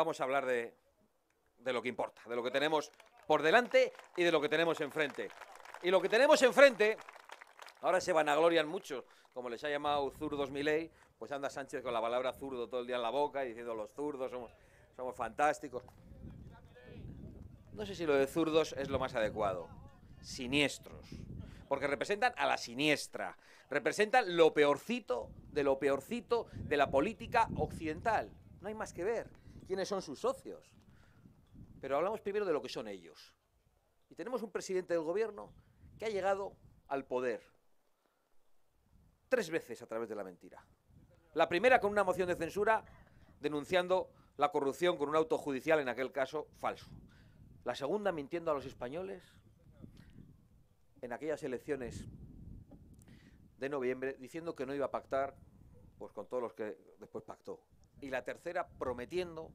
vamos a hablar de, lo que importa, de lo que tenemos por delante y de lo que tenemos enfrente. Y lo que tenemos enfrente, ahora se van vanaglorian mucho, como les ha llamado zurdos Miley, pues anda Sánchez con la palabra zurdo todo el día en la boca y diciendo los zurdos somos, somos fantásticos. No sé si lo de zurdos es lo más adecuado. Siniestros. Porque representan a la siniestra. Representan lo peorcito de lo peorcito de la política occidental. No hay más que ver quiénes son sus socios. Pero hablamos primero de lo que son ellos. Y tenemos un presidente del gobierno que ha llegado al poder tres veces a través de la mentira. La primera con una moción de censura denunciando la corrupción con un auto judicial, en aquel caso falso. La segunda mintiendo a los españoles en aquellas elecciones de noviembre diciendo que no iba a pactar pues con todos los que después pactó y la tercera prometiendo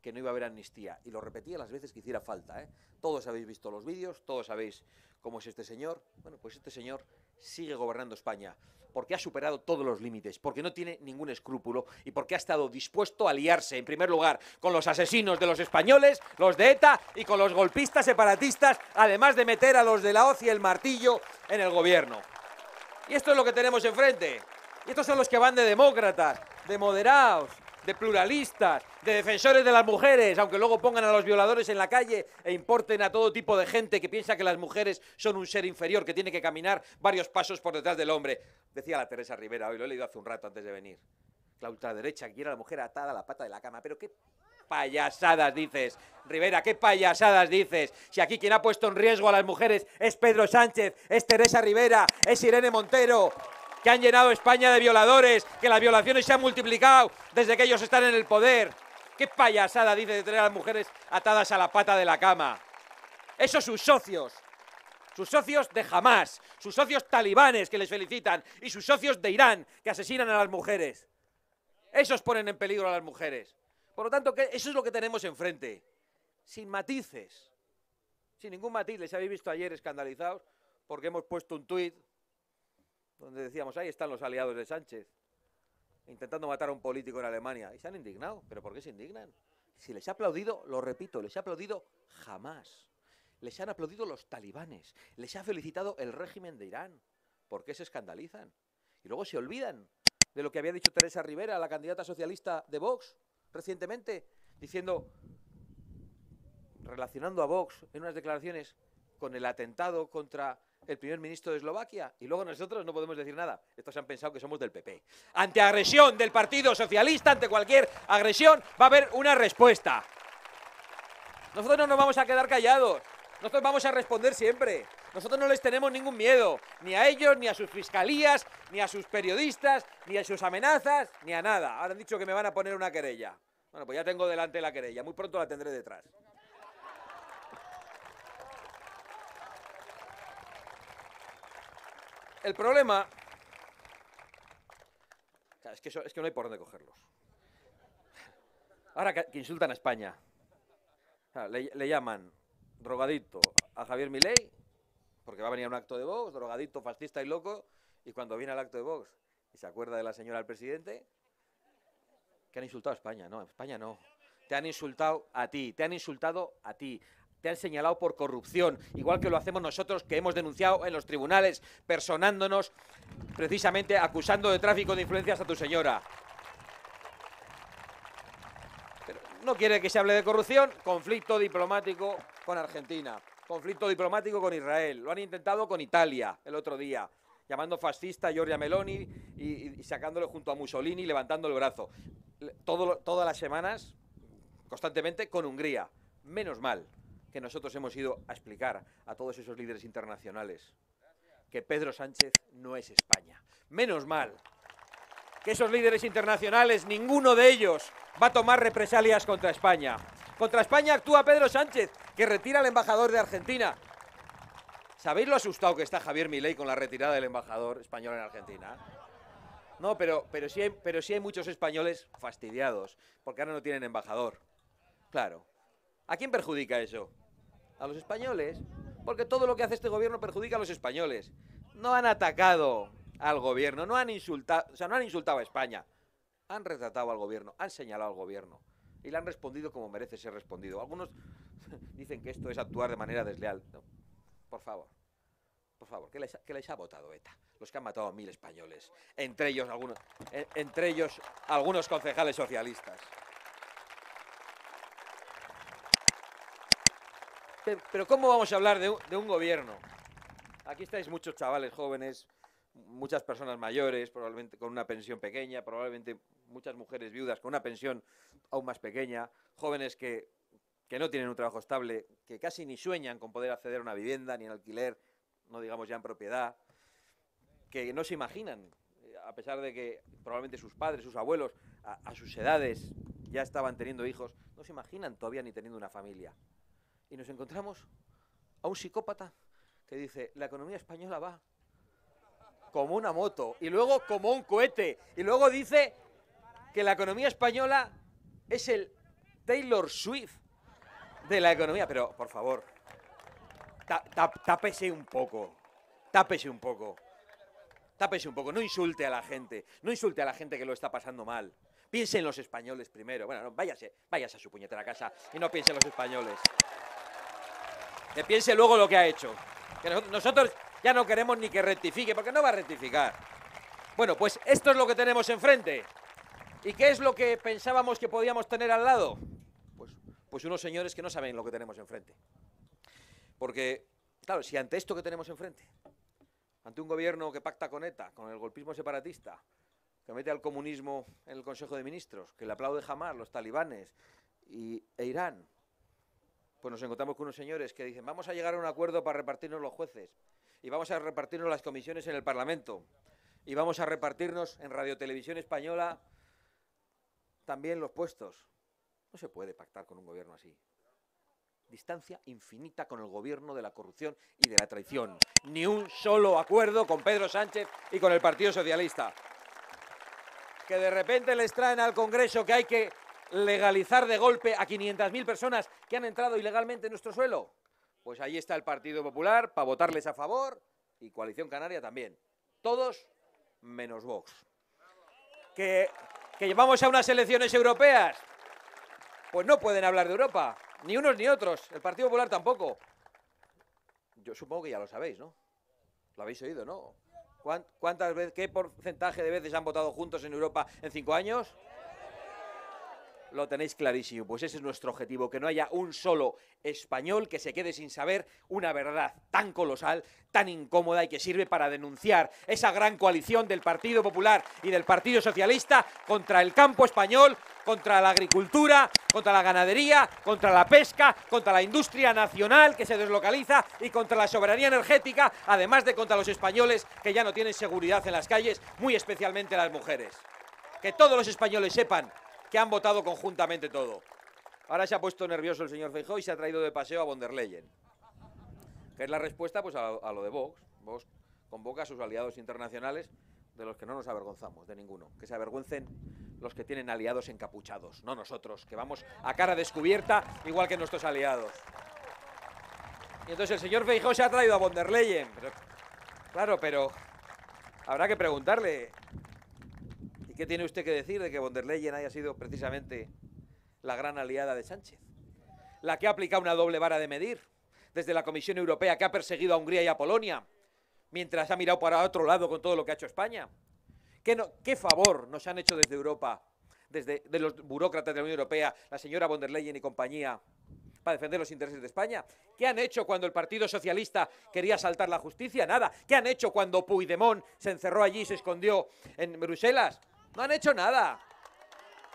que no iba a haber amnistía. Y lo repetía las veces que hiciera falta. ¿eh? Todos habéis visto los vídeos, todos sabéis cómo es este señor. Bueno, pues este señor sigue gobernando España porque ha superado todos los límites, porque no tiene ningún escrúpulo y porque ha estado dispuesto a aliarse, en primer lugar, con los asesinos de los españoles, los de ETA y con los golpistas separatistas, además de meter a los de la hoz y el martillo en el gobierno. Y esto es lo que tenemos enfrente. Y estos son los que van de demócratas, de moderados, de pluralistas, de defensores de las mujeres, aunque luego pongan a los violadores en la calle e importen a todo tipo de gente que piensa que las mujeres son un ser inferior que tiene que caminar varios pasos por detrás del hombre. Decía la Teresa Rivera hoy, lo he leído hace un rato antes de venir. La ultraderecha quiere a la mujer atada a la pata de la cama, pero qué payasadas dices. Rivera, qué payasadas dices. Si aquí quien ha puesto en riesgo a las mujeres es Pedro Sánchez, es Teresa Rivera, es Irene Montero, que han llenado España de violadores, que las violaciones se han multiplicado desde que ellos están en el poder. ¿Qué payasada dice de tener a las mujeres atadas a la pata de la cama? Esos sus socios, sus socios de Hamas, sus socios talibanes que les felicitan y sus socios de Irán que asesinan a las mujeres. Esos ponen en peligro a las mujeres. Por lo tanto, eso es lo que tenemos enfrente. Sin matices. Sin ningún matiz. Les habéis visto ayer escandalizados porque hemos puesto un tuit donde decíamos, ahí están los aliados de Sánchez, intentando matar a un político en Alemania. Y se han indignado. ¿Pero por qué se indignan? Si les ha aplaudido, lo repito, les ha aplaudido jamás. Les han aplaudido los talibanes. Les ha felicitado el régimen de Irán. ¿Por qué se escandalizan? Y luego se olvidan de lo que había dicho Teresa Rivera, la candidata socialista de Vox, recientemente, diciendo, relacionando a Vox en unas declaraciones con el atentado contra el primer ministro de Eslovaquia y luego nosotros no podemos decir nada. Estos han pensado que somos del PP. Ante agresión del Partido Socialista, ante cualquier agresión, va a haber una respuesta. Nosotros no nos vamos a quedar callados. Nosotros vamos a responder siempre. Nosotros no les tenemos ningún miedo, ni a ellos, ni a sus fiscalías, ni a sus periodistas, ni a sus amenazas, ni a nada. Ahora han dicho que me van a poner una querella. Bueno, pues ya tengo delante la querella, muy pronto la tendré detrás. El problema... Es que, no hay por dónde cogerlos. Ahora que, insultan a España. Le, llaman drogadito a Javier Milei, porque va a venir un acto de Vox, drogadito, fascista y loco, y cuando viene al acto de Vox y se acuerda de la señora del presidente, que han insultado a España, no, España no. Te han insultado a ti, te han insultado a ti te han señalado por corrupción, igual que lo hacemos nosotros que hemos denunciado en los tribunales, personándonos precisamente acusando de tráfico de influencias a tu señora. Pero no quiere que se hable de corrupción, conflicto diplomático con Argentina, conflicto diplomático con Israel, lo han intentado con Italia el otro día llamando fascista a Giorgia Meloni y, sacándolo junto a Mussolini, levantando el brazo. Todo, todas las semanas, constantemente, con Hungría. Menos mal, que nosotros hemos ido a explicar a todos esos líderes internacionales que Pedro Sánchez no es España. Menos mal que esos líderes internacionales, ninguno de ellos va a tomar represalias contra España. Contra España actúa Pedro Sánchez, que retira al embajador de Argentina. ¿Sabéis lo asustado que está Javier Milei con la retirada del embajador español en Argentina? No, pero, pero, sí pero sí hay muchos españoles fastidiados, porque ahora no tienen embajador. Claro. ¿A quién perjudica eso? a los españoles, porque todo lo que hace este gobierno perjudica a los españoles. No han atacado al gobierno, no han insultado, o sea, no han insultado a España, han retratado al gobierno, han señalado al gobierno y le han respondido como merece ser respondido. Algunos dicen que esto es actuar de manera desleal. Por favor, por favor, ¿qué les, ha votado ETA? Los que han matado a mil españoles, entre ellos algunos, eh, entre ellos algunos concejales socialistas. Pero ¿cómo vamos a hablar de un, gobierno? Aquí estáis muchos chavales jóvenes, muchas personas mayores, probablemente con una pensión pequeña, probablemente muchas mujeres viudas con una pensión aún más pequeña, jóvenes que, no tienen un trabajo estable, que casi ni sueñan con poder acceder a una vivienda, ni en alquiler, no digamos ya en propiedad, que no se imaginan, eh, a pesar de que probablemente sus padres, sus abuelos, a sus edades ya estaban teniendo hijos, no se imaginan todavía ni teniendo una familia y nos encontramos a un psicópata que dice, la economía española va como una moto y luego como un cohete y luego dice que la economía española es el Taylor Swift de la economía, pero por favor, tápese un poco, tápese un poco, tápese un poco, no insulte a la gente, no insulte a la gente que lo está pasando mal. Piense en los españoles primero. Bueno, váyase, váyase a su puñetera casa y no piense en los españoles que piense luego lo que ha hecho. Que nosotros ya no queremos ni que rectifique, porque no va a rectificar. Bueno, pues esto es lo que tenemos enfrente. ¿Y qué es lo que pensábamos que podíamos tener al lado? Pues, pues unos señores que no saben lo que tenemos enfrente. Porque, claro, si ante esto que tenemos enfrente, ante un gobierno que pacta con ETA, con el golpismo separatista, que mete al comunismo en el Consejo de Ministros, que le aplaude jamás los talibanes y, e Irán, pues nos encontramos con unos señores que dicen, vamos a llegar a un acuerdo para repartirnos los jueces, y vamos a repartirnos las comisiones en el Parlamento, y vamos a repartirnos en Radio Televisión Española también los puestos. No se puede pactar con un gobierno así. Distancia infinita con el gobierno de la corrupción y de la traición. Ni un solo acuerdo con Pedro Sánchez y con el Partido Socialista. Que de repente les traen al Congreso que hay que legalizar de golpe a 500.000 personas que han entrado ilegalmente en nuestro suelo? Pues ahí está el Partido Popular para votarles a favor y Coalición Canaria también. Todos menos Vox. Que, que llevamos a unas elecciones europeas. Pues no pueden hablar de Europa, ni unos ni otros, el Partido Popular tampoco. Yo supongo que ya lo sabéis, ¿no? Lo habéis oído, ¿no? ¿Cuántas veces, qué porcentaje de veces han votado juntos en Europa en cinco años? lo tenéis clarísimo. Pues ese es nuestro objetivo, que no haya un solo español que se quede sin saber una verdad tan colosal, tan incómoda y que sirve para denunciar esa gran coalición del Partido Popular y del Partido Socialista contra el campo español, contra la agricultura, contra la ganadería, contra la pesca, contra la industria nacional que se deslocaliza y contra la soberanía energética, además de contra los españoles que ya no tienen seguridad en las calles, muy especialmente las mujeres. Que todos los españoles sepan que han votado conjuntamente todo. Ahora se ha puesto nervioso el señor Feijóo y se ha traído de paseo a von der Leyen, que es la respuesta pues, a, lo de Vox. Vox convoca a sus aliados internacionales de los que no nos avergonzamos, de ninguno. Que se avergüencen los que tienen aliados encapuchados, no nosotros, que vamos a cara descubierta igual que nuestros aliados. Y entonces el señor Feijóo se ha traído a von der Leyen. claro, pero habrá que preguntarle, ¿Qué tiene usted que decir de que von der Leyen haya sido precisamente la gran aliada de Sánchez? La que ha aplicado una doble vara de medir desde la Comisión Europea que ha perseguido a Hungría y a Polonia, mientras ha mirado para otro lado con todo lo que ha hecho España. ¿Qué, favor nos han hecho desde Europa, desde los burócratas de la Unión Europea, la señora von der Leyen y compañía, para defender los intereses de España? ¿Qué han hecho cuando el Partido Socialista quería saltar la justicia? Nada. ¿Qué han hecho cuando Puigdemont se encerró allí y se escondió en Bruselas? No han hecho nada.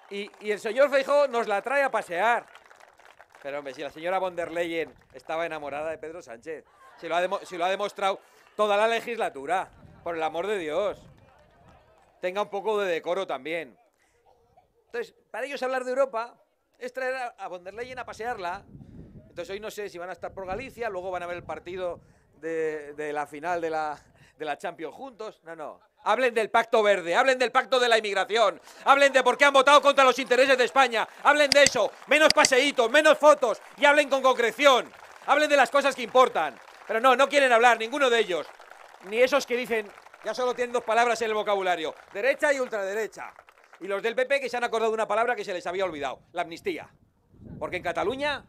Y, el señor Feijó nos la trae a pasear. Pero hombre, si la señora von der Leyen estaba enamorada de Pedro Sánchez, si lo ha, demostrado toda la legislatura, por el amor de Dios. Tenga un poco de decoro también. Entonces, para ellos hablar de Europa es traer a, von der Leyen a pasearla. Entonces hoy no sé si van a estar por Galicia, luego van a ver el partido de, la final de la Champions juntos. No, no. Hablen del pacto verde, hablen del pacto de la inmigración, hablen de por qué han votado contra los intereses de España, hablen de eso, menos paseitos, menos fotos y hablen con concreción, hablen de las cosas que importan. Pero no, no quieren hablar ninguno de ellos, ni esos que dicen, ya solo tienen dos palabras en el vocabulario, derecha y ultraderecha. Y los del PP que se han acordado de una palabra que se les había olvidado, la amnistía. Porque en Cataluña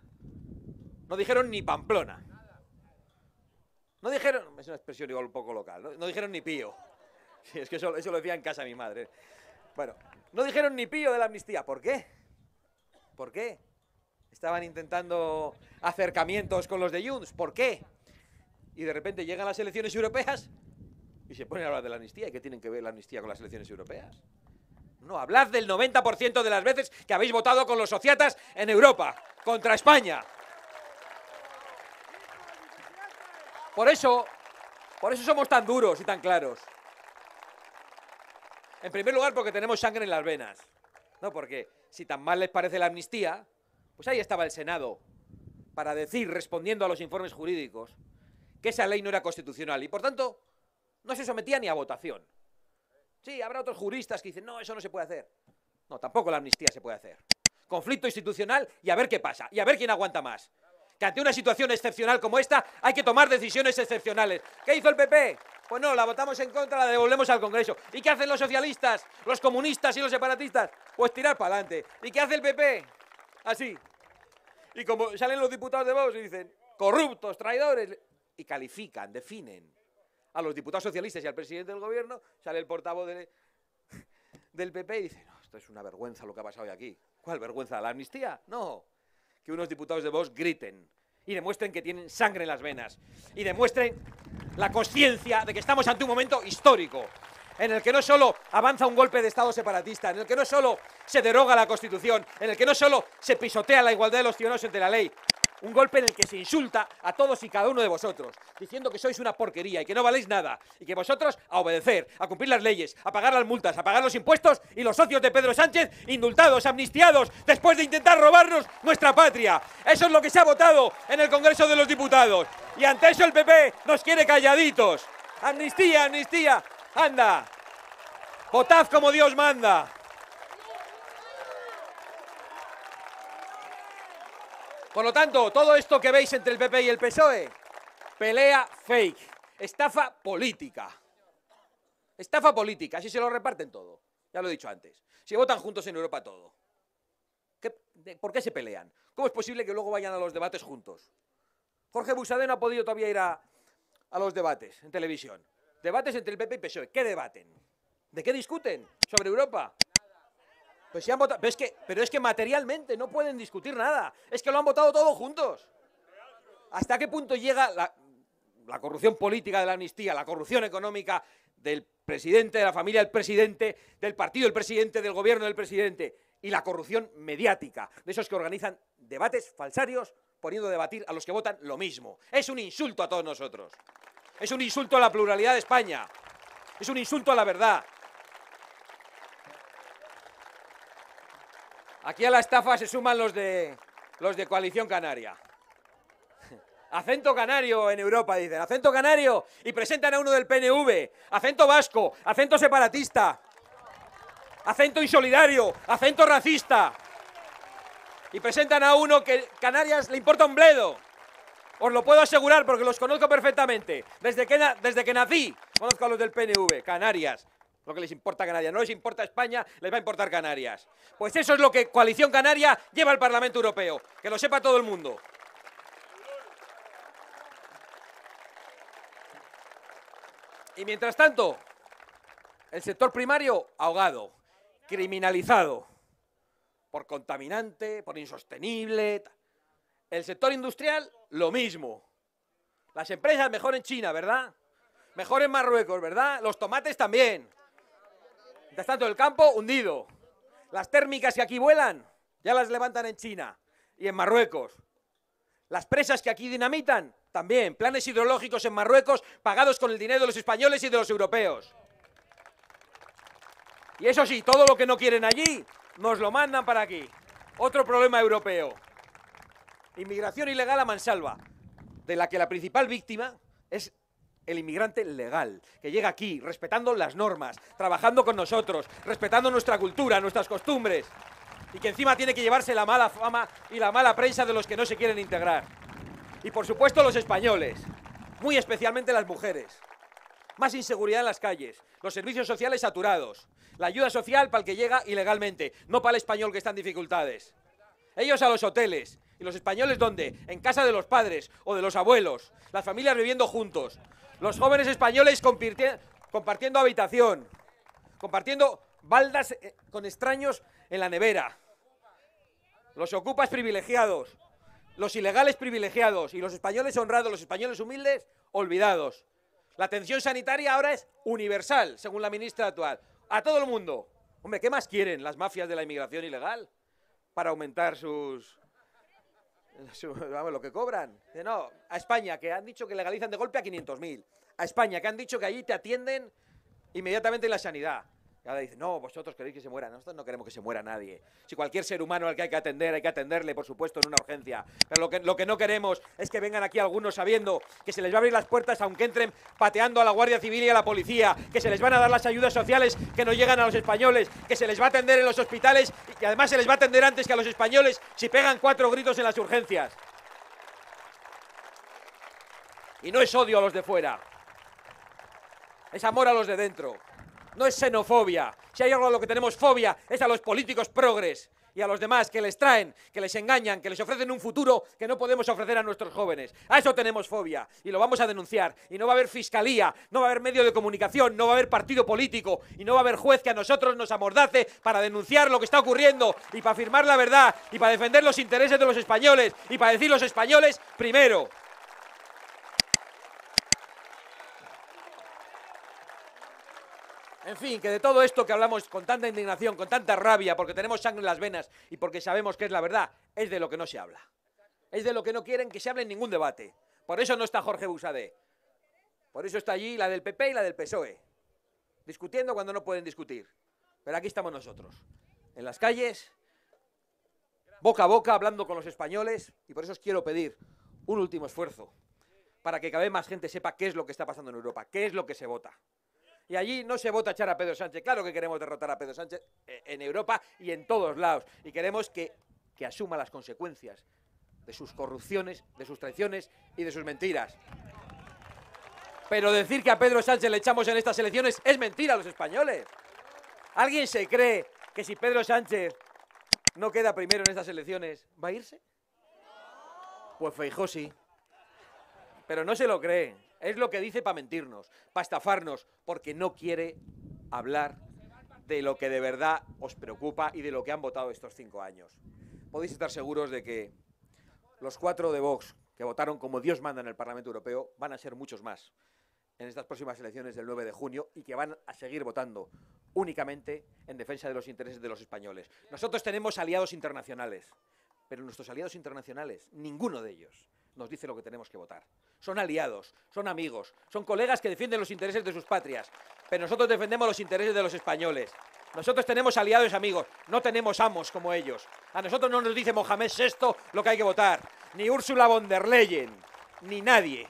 no dijeron ni Pamplona. No dijeron, es una expresión igual un poco local, no dijeron ni pío. es que eso, lo decía en casa mi madre. Bueno, no dijeron ni pío de la amnistía. ¿Por qué? ¿Por qué? Estaban intentando acercamientos con los de Junts. ¿Por qué? Y de repente llegan las elecciones europeas y se ponen a hablar de la amnistía. ¿Y qué tienen que ver la amnistía con las elecciones europeas? No, hablad del 90% de las veces que habéis votado con los sociatas en Europa, contra España. Por eso, por eso somos tan duros y tan claros. En primer lugar, porque tenemos sangre en las venas. No, porque si tan mal les parece la amnistía, pues ahí estaba el Senado para decir, respondiendo a los informes jurídicos, que esa ley no era constitucional y por tanto no se sometía ni a votación. Sí, habrá otros juristas que dicen, no, eso no se puede hacer. No, tampoco la amnistía se puede hacer. Conflicto institucional y a ver qué pasa, y a ver quién aguanta más. Que ante una situación excepcional como esta hay que tomar decisiones excepcionales. ¿Qué hizo el PP? Pues no, la votamos en contra, la devolvemos al Congreso. ¿Y qué hacen los socialistas, los comunistas y los separatistas? Pues tirar para adelante. ¿Y qué hace el PP? Así. Y como salen los diputados de Vox y dicen, corruptos, traidores, y califican, definen a los diputados socialistas y al presidente del gobierno, sale el portavoz del PP y dice, no, esto es una vergüenza lo que ha pasado hoy aquí. ¿Cuál vergüenza? ¿La amnistía? No. Que unos diputados de Vox griten y demuestren que tienen sangre en las venas y demuestren la conciencia de que estamos ante un momento histórico en el que no solo avanza un golpe de Estado separatista, en el que no solo se deroga la Constitución, en el que no solo se pisotea la igualdad de los ciudadanos ante la ley, un golpe en el que se insulta a todos y cada uno de vosotros, diciendo que sois una porquería y que no valéis nada, y que vosotros a obedecer, a cumplir las leyes, a pagar las multas, a pagar los impuestos, y los socios de Pedro Sánchez indultados, amnistiados, después de intentar robarnos nuestra patria. Eso es lo que se ha votado en el Congreso de los Diputados. Y ante eso el PP nos quiere calladitos. Amnistía, amnistía. Anda. Votad como Dios manda. Por lo tanto, todo esto que veis entre el PP y el PSOE, pelea fake, estafa política. Estafa política, así se lo reparten todo. Ya lo he dicho antes. Si votan juntos en Europa todo. ¿Por qué se pelean? ¿Cómo es posible que luego vayan a los debates juntos? Jorge Busade no ha podido todavía ir a, a los debates en televisión. Debates entre el PP y PSOE. ¿Qué debaten? ¿De qué discuten? ¿Sobre Europa? Pues pero, es que, materialmente no pueden discutir nada. Es que lo han votado todos juntos. ¿Hasta qué punto llega la, la corrupción política de la amnistía, la corrupción económica del presidente, de la familia del presidente, del partido del presidente, del gobierno del presidente y la corrupción mediática, de esos que organizan debates falsarios poniendo a debatir a los que votan lo mismo. Es un insulto a todos nosotros. Es un insulto a la pluralidad de España. Es un insulto a la verdad. Aquí a la estafa se suman los de, los de Coalición Canaria. Acento canario en Europa, dicen. Acento canario. Y presentan a uno del PNV. Acento vasco. Acento separatista. Acento insolidario. Acento racista. Y presentan a uno que Canarias le importa un bledo. Os lo puedo asegurar porque los conozco perfectamente. Desde que, desde que nací conozco a los del PNV. Canarias. Lo que les importa a Canarias. No les importa España, les va a importar Canarias. Pues eso es lo que Coalición Canaria lleva al Parlamento Europeo. Que lo sepa todo el mundo. Y mientras tanto, el sector primario ahogado, criminalizado, por contaminante, por insostenible. El sector industrial, lo mismo. Las empresas mejor en China, ¿verdad? Mejor en Marruecos, ¿verdad? Los tomates también. Está tanto, el campo hundido. Las térmicas que aquí vuelan, ya las levantan en China y en Marruecos. Las presas que aquí dinamitan, también. Planes hidrológicos en Marruecos pagados con el dinero de los españoles y de los europeos. Y eso sí, todo lo que no quieren allí, nos lo mandan para aquí. Otro problema europeo. Inmigración ilegal a mansalva, de la que la principal víctima es el inmigrante legal, que llega aquí respetando las normas, trabajando con nosotros, respetando nuestra cultura, nuestras costumbres, y que encima tiene que llevarse la mala fama y la mala prensa de los que no se quieren integrar. Y por supuesto los españoles, muy especialmente las mujeres. Más inseguridad en las calles, los servicios sociales saturados, la ayuda social para el que llega ilegalmente, no para el español que está en dificultades. Ellos a los hoteles. ¿Y los españoles dónde? En casa de los padres o de los abuelos. Las familias viviendo juntos. Los jóvenes españoles compartiendo habitación, compartiendo baldas eh, con extraños en la nevera. Los ocupas privilegiados, los ilegales privilegiados y los españoles honrados, los españoles humildes, olvidados. La atención sanitaria ahora es universal, según la ministra actual. A todo el mundo. Hombre, ¿qué más quieren las mafias de la inmigración ilegal para aumentar sus, Vamos, lo que cobran. No, a España, que han dicho que legalizan de golpe a 500.000. A España, que han dicho que allí te atienden inmediatamente en la sanidad ahora dice, no, vosotros queréis que se muera. Nosotros no queremos que se muera nadie. Si cualquier ser humano al que hay que atender, hay que atenderle, por supuesto, en una urgencia. Pero lo que, lo que no queremos es que vengan aquí algunos sabiendo que se les va a abrir las puertas aunque entren pateando a la Guardia Civil y a la policía, que se les van a dar las ayudas sociales que no llegan a los españoles, que se les va a atender en los hospitales y que además se les va a atender antes que a los españoles si pegan cuatro gritos en las urgencias. Y no es odio a los de fuera, es amor a los de dentro no es xenofobia. Si hay algo a lo que tenemos fobia es a los políticos progres y a los demás que les traen, que les engañan, que les ofrecen un futuro que no podemos ofrecer a nuestros jóvenes. A eso tenemos fobia y lo vamos a denunciar. Y no va a haber fiscalía, no va a haber medio de comunicación, no va a haber partido político y no va a haber juez que a nosotros nos amordace para denunciar lo que está ocurriendo y para afirmar la verdad y para defender los intereses de los españoles y para decir los españoles primero. En fin, que de todo esto que hablamos con tanta indignación, con tanta rabia, porque tenemos sangre en las venas y porque sabemos que es la verdad, es de lo que no se habla. Es de lo que no quieren que se hable en ningún debate. Por eso no está Jorge Busade. Por eso está allí la del PP y la del PSOE. Discutiendo cuando no pueden discutir. Pero aquí estamos nosotros. En las calles, boca a boca, hablando con los españoles. Y por eso os quiero pedir un último esfuerzo. Para que cada vez más gente sepa qué es lo que está pasando en Europa. Qué es lo que se vota. Y allí no se vota echar a Pedro Sánchez. Claro que queremos derrotar a Pedro Sánchez eh, en Europa y en todos lados. Y queremos que, que asuma las consecuencias de sus corrupciones, de sus traiciones y de sus mentiras. Pero decir que a Pedro Sánchez le echamos en estas elecciones es mentira a los españoles. ¿Alguien se cree que si Pedro Sánchez no queda primero en estas elecciones, va a irse? Pues Feijó sí. Pero no se lo cree. Es lo que dice para mentirnos, para estafarnos, porque no quiere hablar de lo que de verdad os preocupa y de lo que han votado estos cinco años. Podéis estar seguros de que los cuatro de Vox que votaron como Dios manda en el Parlamento Europeo van a ser muchos más en estas próximas elecciones del 9 de junio y que van a seguir votando únicamente en defensa de los intereses de los españoles. Nosotros tenemos aliados internacionales, pero nuestros aliados internacionales, ninguno de ellos nos dice lo que tenemos que votar. Son aliados, son amigos, son colegas que defienden los intereses de sus patrias, pero nosotros defendemos los intereses de los españoles. Nosotros tenemos aliados y amigos, no tenemos amos como ellos. A nosotros no nos dice Mohamed VI lo que hay que votar, ni Úrsula von der Leyen, ni nadie.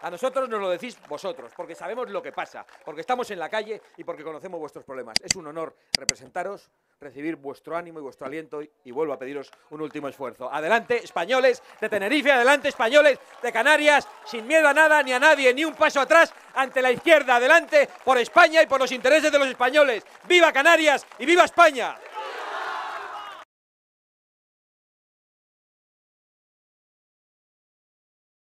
A nosotros nos lo decís vosotros, porque sabemos lo que pasa, porque estamos en la calle y porque conocemos vuestros problemas. Es un honor representaros recibir vuestro ánimo y vuestro aliento y, vuelvo a pediros un último esfuerzo. Adelante, españoles de Tenerife, adelante, españoles de Canarias, sin miedo a nada ni a nadie, ni un paso atrás ante la izquierda, adelante por España y por los intereses de los españoles. ¡Viva Canarias y viva España!